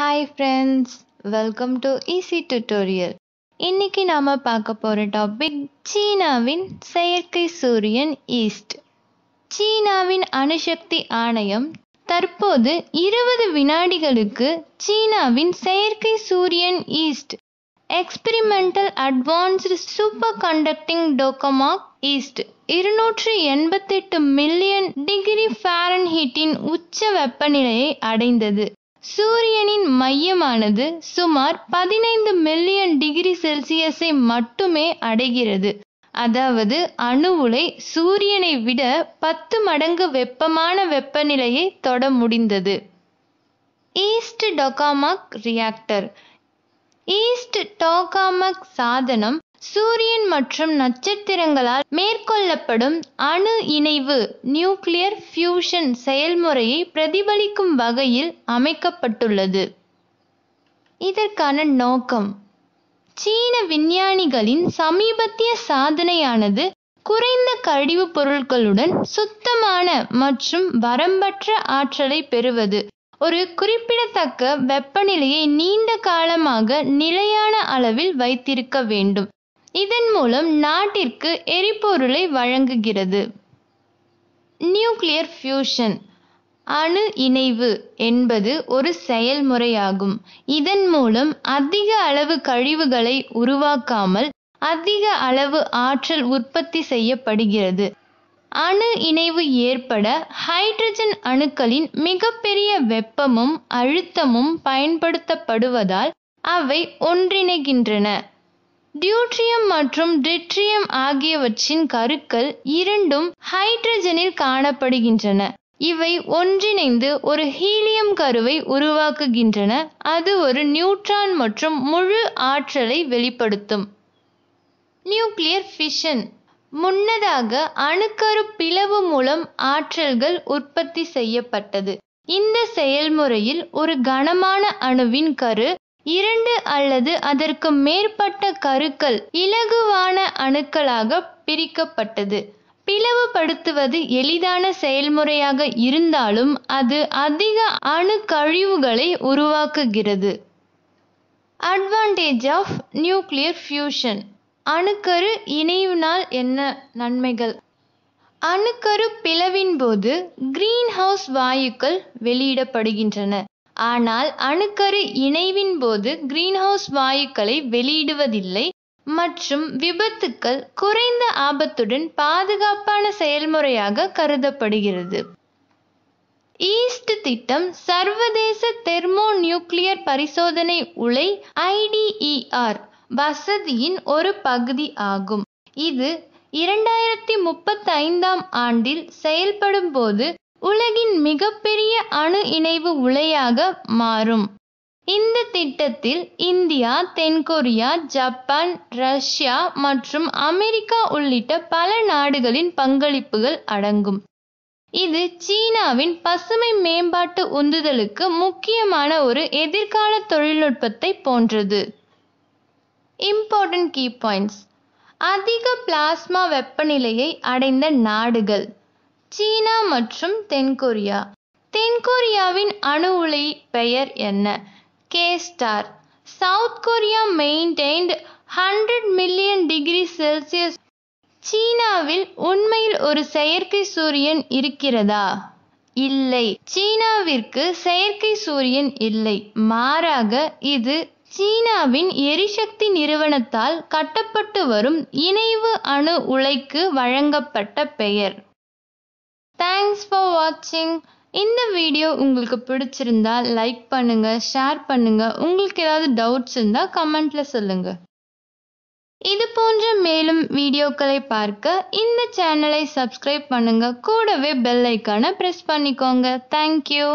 Hi friends welcome to easy tutorial இன்னைக்கு நாம் பார்க்க போகிற டாபிக் சீனாவின் செயற்கை சூரியன் ஈஸ்ட் சீனாவின் அணுசக்தி ஆணையம் தற்போது இருபது வினாடிகளுக்கு சீனாவின் செயற்கை சூரியன் EAST experimental advanced superconducting tokamak EAST இருநூற்றி எண்பத்தெட்டு மில்லியன் டிகிரி ஃபாரன்ஹீட்டின் உச்ச வெப்பநிலையை அடைந்தது சூரியனின் மையமானது சுமார் பதினைந்து மில்லியன் டிகிரி செல்சியஸை மட்டுமே அடைகிறது அதாவது அணு உலை சூரியனை விட பத்து மடங்கு வெப்பமான வெப்பநிலையை தொட முடிந்தது EAST tokamak reactor EAST tokamak சாதனம் சூரியன் மற்றும் நட்சத்திரங்களால் மேற்கொள்ளப்படும் அணு இணைவு நியூக்ளியர் ஃபியூஷன் செயல்முறையை பிரதிபலிக்கும் வகையில் அமைக்கப்பட்டுள்ளது. இதற்கான நோக்கம் சீன விஞ்ஞானிகளின் சமீபத்திய சாதனையானது குறைந்த கழிவுப் பொருட்களுடன் சுத்தமான மற்றும் வரம்பற்ற ஆற்றலை பெறுவது. ஒரு குறிப்பிடத்தக்க வெப்பநிலையை நீண்ட காலமாக நிலையான அளவில் வைத்திருக்க வேண்டும். இதன் மூலம் நாட்டிற்கு எரிபொருளை வழங்குகிறது நியூக்ளியர் ஃபியூஷன் அணு இணைவு என்பது ஒரு செயல்முறையாகும் இதன் மூலம் அதிக அளவு கழிவுகளை உருவாக்காமல் அதிக அளவு ஆற்றல் உற்பத்தி செய்யப்படுகிறது அணு இணைவு ஏற்பட ஹைட்ரஜன் அணுக்களின் மிகப்பெரிய வெப்பமும் அழுத்தமும் பயன்படுத்தப்படுவதால் அவை ஒன்றிணைகின்றன டியூட்ரியம் மற்றும் டிட்ரியம் ஆகியவற்றின் கருக்கள் இரண்டும் ஹைட்ரஜனில் காணப்படுகின்றன. இவை ஒன்றிணைந்து ஒரு ஹீலியம் கருவை உருவாக்குகின்றன, அது ஒரு நியூட்ரான் மற்றும் முழு ஆற்றலை வெளிப்படுத்தும். நியூக்ளியர் ஃபிஷன் முன்னதாக, அணுக்கரு பிளவு மூலம் ஆற்றல்கள் உற்பத்தி செய்யப்பட்டது. இந்த செயல்முறையில், ஒரு கனமான அணுவின் கரு இரண்டு அல்லது அதற்கு மேற்பட்ட கருக்கள் இலகுவான அணுக்களாக பிரிக்கப்பட்டது. பிளவுபடுத்துவது எளிதான செயல்முறையாக இருந்தாலும் அது அதிக அணுக்கழிவுகளை உருவாக்குகிறது. அட்வான்டேஜ் ஆஃப் நியூக்ளியர் ஃபியூஷன் அணுக்கரு இணைவினால் என்ன நன்மைகள்? அணுக்கரு பிளவின் போது கிரீன்ஹவுஸ் வாயுக்கள் வெளியிடப்படுகின்றன. ஆனால் அணுக்கரு இணைவின் போது கிரீன்ஹவுஸ் வாயுக்களை வெளியிடுவதில்லை மற்றும் விபத்துக்கள் குறைந்த ஆபத்துடன் பாதுகாப்பான செயல்முறையாக கருதப்படுகிறது ஈஸ்ட் திட்டம் சர்வதேச தெர்மோ நியூக்ளியர் பரிசோதனை உலை ஐடிஇஆர் வசதியின் ஒரு பகுதி ஆகும் இது இரண்டாயிரத்தி முப்பத்தைந்தாம் ஆண்டில் செயல்படும் போது உலகின் மிகப்பெரிய அணு இணைவு உலையாக மாறும் இந்த திட்டத்தில் இந்தியா தென்கொரியா ஜப்பான் ரஷ்யா மற்றும் அமெரிக்கா உள்ளிட்ட பல நாடுகளின் பங்களிப்புகள் அடங்கும் இது சீனாவின் பசுமை மேம்பாட்டு உந்துதலுக்கு முக்கியமான ஒரு எதிர்கால தொழில்நுட்பத்தை போன்றது இம்பார்ட்டன்ட் கீ பாயிண்ட்ஸ் அதிக பிளாஸ்மா வெப்பநிலையை அடைந்த நாடுகள் சீனா மற்றும் தென்கொரியா தென்கொரியாவின் அணு உலை பெயர் என்ன K star South Korea maintained hundred million degree Celsius சீனாவில் உண்மையில் ஒரு செயற்கை சூரியன் இருக்கிறதா இல்லை சீனாவிற்கு செயற்கை சூரியன் இல்லை மாறாக இது சீனாவின் எரிசக்தி நிறுவனத்தால் கட்டப்பட்டு வரும் இணைவு அணு உலைக்கு வழங்கப்பட்ட பெயர் தேங்க்ஸ் ஃபார் வாட்சிங் இந்த வீடியோ உங்களுக்கு பிடிச்சிருந்தா லைக் பண்ணுங்கள் ஷேர் பண்ணுங்கள் உங்களுக்கு ஏதாவது டவுட்ஸ் இருந்தால் கமெண்ட்டில் சொல்லுங்கள் இது போன்ற மேலும் வீடியோக்களை பார்க்க இந்த சேனலை சப்ஸ்கிரைப் பண்ணுங்கள் கூடவே பெல் ஐக்கான ப்ரெஸ் பண்ணிக்கோங்க தேங்க்யூ